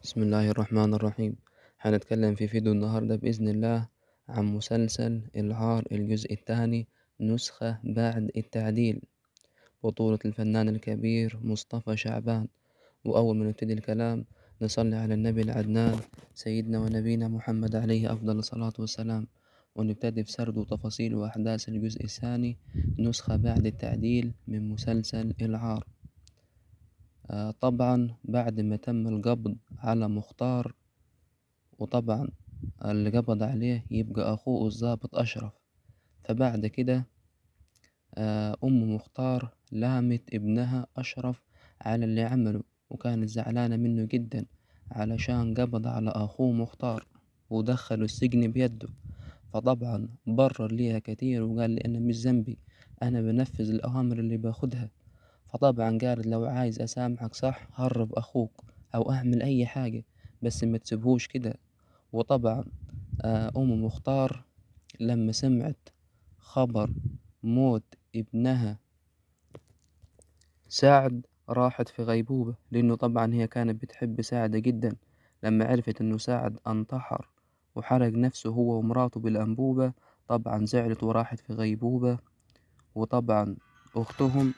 بسم الله الرحمن الرحيم هنتكلم في فيديو النهاردة بإذن الله عن مسلسل العار الجزء الثاني نسخة بعد التعديل بطولة الفنان الكبير مصطفى شعبان وأول ما نبتدي الكلام نصلي على النبي العدنان سيدنا ونبينا محمد عليه أفضل الصلاة والسلام ونبتدي بسرد وتفاصيل وأحداث الجزء الثاني نسخة بعد التعديل من مسلسل العار آه، طبعا بعد ما تم القبض على مختار وطبعا اللي قبض عليه يبقى أخوه الظابط أشرف فبعد كده آه، أم مختار لامت ابنها أشرف على اللي عمله وكانت زعلانة منه جدا علشان قبض على أخوه مختار ودخله السجن بيده فطبعا برر ليها كتير وقال لي أنا مش ذنبي أنا بنفذ الأوامر اللي باخدها فطبعا قالت لو عايز أسامحك صح هرب أخوك أو أعمل أي حاجة بس ما تسيبهوش كده وطبعا آه، أم مختار لما سمعت خبر موت ابنها سعد راحت في غيبوبة لأنه طبعا هي كانت بتحب سعد جدا لما عرفت أنه سعد انتحر وحرق نفسه هو ومراته بالأنبوبة طبعا زعلت وراحت في غيبوبة وطبعا أختهم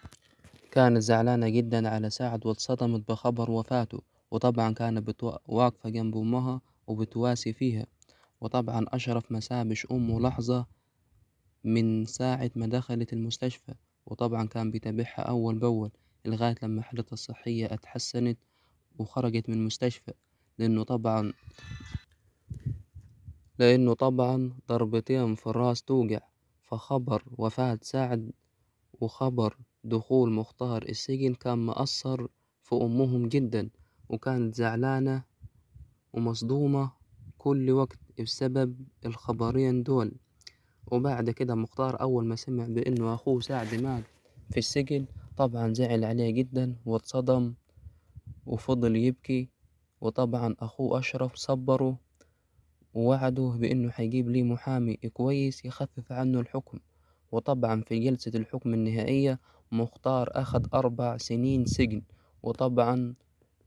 كانت زعلانة جدا على سعد واتصدمت بخبر وفاته وطبعا كانت بتو... واقفة جنب أمها وبتواسي فيها وطبعا أشرف ما سابش أمه لحظة من ساعة ما دخلت المستشفى وطبعا كان بيتابعها أول بأول لغاية لما حالتها الصحية اتحسنت وخرجت من المستشفى لأنه طبعا لأنه طبعا ضربتين في الراس توجع فخبر وفاة سعد وخبر دخول مختار السجن كان مأثر في أمهم جدا وكانت زعلانة ومصدومة كل وقت بسبب الخبرين دول وبعد كده مختار أول ما سمع بإنه أخوه سعد مات في السجن طبعا زعل عليه جدا واتصدم وفضل يبكي وطبعا أخوه أشرف صبره ووعده بإنه حيجيب لي محامي كويس يخفف عنه الحكم وطبعا في جلسة الحكم النهائية مختار أخد أربع سنين سجن وطبعا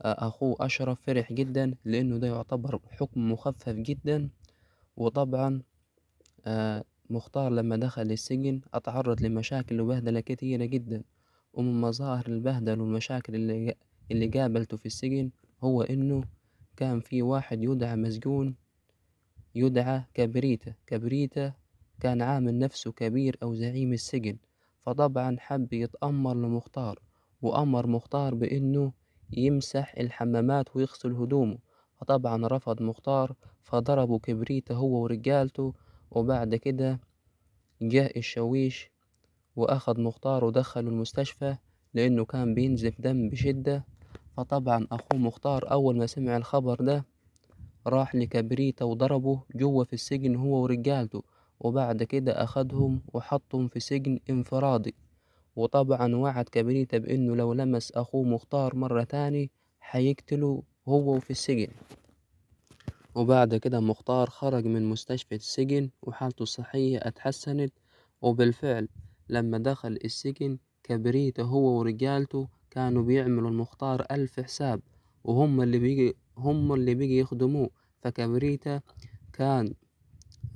آه، أخوه أشرف فرح جدا لأنه ده يعتبر حكم مخفف جدا وطبعا آه، مختار لما دخل السجن اتعرض لمشاكل وبهدلة كتيرة جدا ومن مظاهر البهدل والمشاكل اللي, اللي قابلته في السجن هو إنه كان في واحد يدعى مسجون يدعى كبريتا كبريتا كان عامل نفسه كبير أو زعيم السجن فطبعا حب يتأمر لمختار وأمر مختار بإنه يمسح الحمامات ويغسل هدومه فطبعا رفض مختار فضربوا كبريته هو ورجالته وبعد كده جاء الشويش وأخذ مختار ودخله المستشفى لأنه كان بينزف دم بشدة فطبعا أخوه مختار أول ما سمع الخبر ده راح لكبريته وضربه جوه في السجن هو ورجالته وبعد كده أخدهم وحطهم في سجن انفرادي وطبعا وعد كبريتا بإنه لو لمس أخوه مختار مرة تاني هيقتله هو في السجن وبعد كده مختار خرج من مستشفى السجن وحالته الصحية اتحسنت وبالفعل لما دخل السجن كبريتا هو ورجالته كانوا بيعملوا المختار ألف حساب وهم اللي بيجي هم اللي بيجي يخدموه فكبريتا كان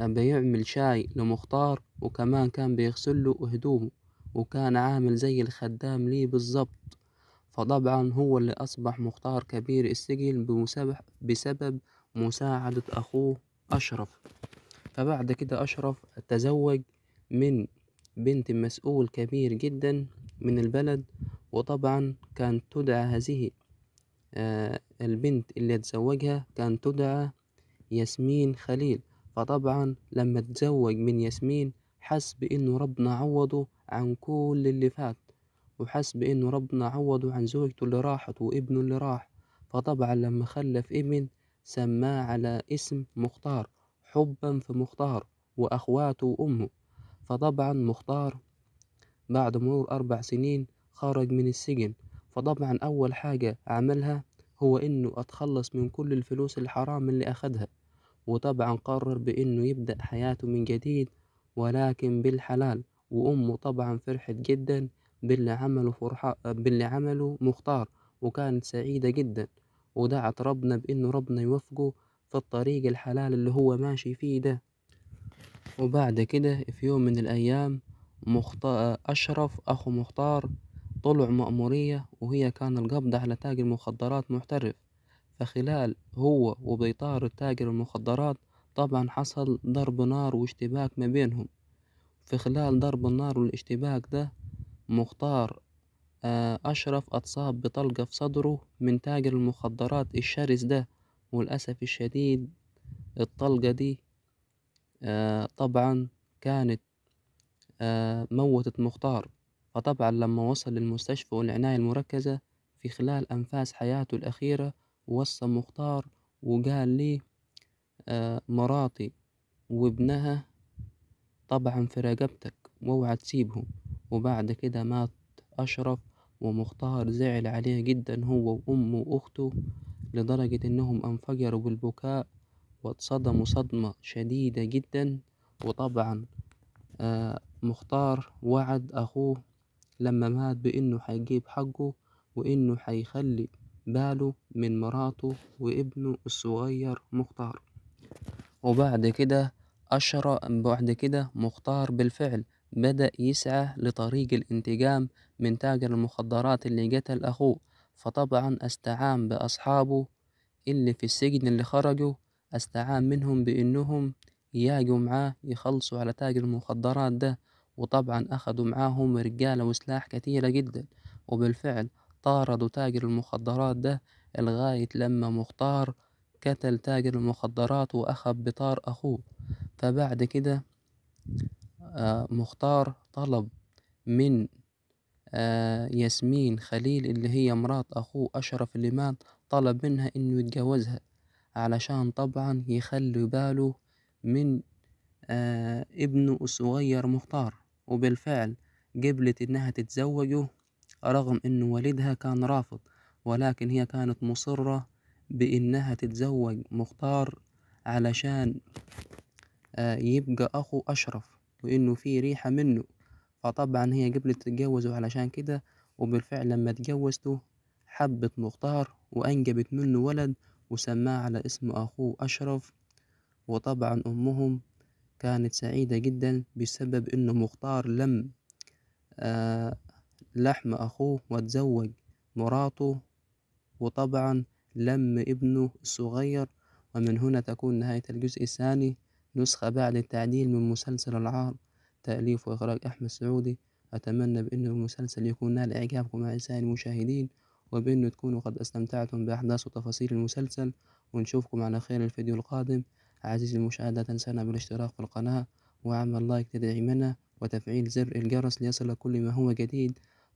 بيعمل شاي لمختار وكمان كان بيغسل له هدومه وكان عامل زي الخدام ليه بالظبط فطبعا هو اللي أصبح مختار كبير السجن بسبب مساعدة أخوه أشرف فبعد كده أشرف تزوج من بنت مسؤول كبير جدا من البلد وطبعا كانت تدعى هذه آه، البنت اللي اتزوجها كانت تدعى ياسمين خليل فطبعا لما اتزوج من ياسمين حس بإنه ربنا عوضه عن كل اللي فات وحس بإنه ربنا عوضه عن زوجته اللي راحت وابنه اللي راح فطبعا لما خلف ابن سماه على اسم مختار حبا في مختار وأخواته وأمه فطبعا مختار بعد مرور أربع سنين خرج من السجن فطبعا أول حاجة عملها هو إنه أتخلص من كل الفلوس الحرام اللي أخدها وطبعا قرر بإنه يبدأ حياته من جديد ولكن بالحلال وأمه طبعا فرحت جدا باللي عمله فرحة باللي عمله مختار وكانت سعيدة جدا ودعت ربنا بإنه ربنا يوفقه في الطريق الحلال اللي هو ماشي فيه ده وبعد كده في يوم من الأيام مختار أشرف أخو مختار طلع مأمورية وهي كان القبض على تاجر مخدرات محترف فخلال هو وبيطار التاجر المخدرات طبعا حصل ضرب نار واشتباك ما بينهم في خلال ضرب النار والاشتباك ده مختار آه، أشرف أتصاب بطلقة في صدره من تاجر المخدرات الشرس ده وللأسف الشديد الطلقة دي آه، طبعا كانت آه، موتت مختار فطبعا لما وصل للمستشفى والعناية المركزة في خلال أنفاس حياته الأخيرة وصى مختار وقال ليه آه، مراتي وابنها طبعا في رقبتك واوعى تسيبهم وبعد كده مات أشرف ومختار زعل عليه جدا هو وأمه وأخته لدرجة إنهم انفجروا بالبكاء واتصدموا صدمة شديدة جدا وطبعا آه، مختار وعد أخوه لما مات بإنه هيجيب حقه وإنه هيخلي باله من مراته وابنه الصغير مختار وبعد كده أشرى بعد كده مختار بالفعل بدأ يسعى لطريق الانتقام من تاجر المخدرات اللي قتل أخوه فطبعا استعان بأصحابه اللي في السجن اللي خرجوا استعان منهم بإنهم ياجوا معاه يخلصوا على تاجر المخدرات ده وطبعا أخدوا معاهم رجالة وسلاح كتيرة جدا وبالفعل طاردوا تاجر المخدرات ده لغاية لما مختار قتل تاجر المخدرات وأخذ بطار أخوه فبعد كده آه، مختار طلب من آه، ياسمين خليل اللي هي مرات أخوه أشرف اللي مات طلب منها إنه يتجوزها علشان طبعا يخلي باله من آه، ابنه الصغير مختار وبالفعل قبلت إنها تتزوجه رغم أن والدها كان رافض ولكن هي كانت مصرة بأنها تتزوج مختار علشان آه، يبقى أخو أشرف وإنه في ريحة منه فطبعا هي قبلت تتجوزه علشان كده وبالفعل لما تجوزته حبت مختار وأنجبت منه ولد وسماه على اسم أخوه أشرف وطبعا أمهم كانت سعيدة جدا بسبب إنه مختار لم آه لحم أخوه واتزوج مراته وطبعا لم ابنه الصغير ومن هنا تكون نهاية الجزء الثاني نسخة بعد التعديل من مسلسل العار تأليف وإخراج أحمد سعودي أتمنى بأن المسلسل يكون نال إعجابكم أعزائي المشاهدين وبأنه تكونوا قد استمتعتم بأحداث وتفاصيل المسلسل ونشوفكم على خير الفيديو القادم عزيزي المشاهد لا تنسانا بالاشتراك في القناة وعمل لايك تدعيمنا وتفعيل زر الجرس ليصلك كل ما هو جديد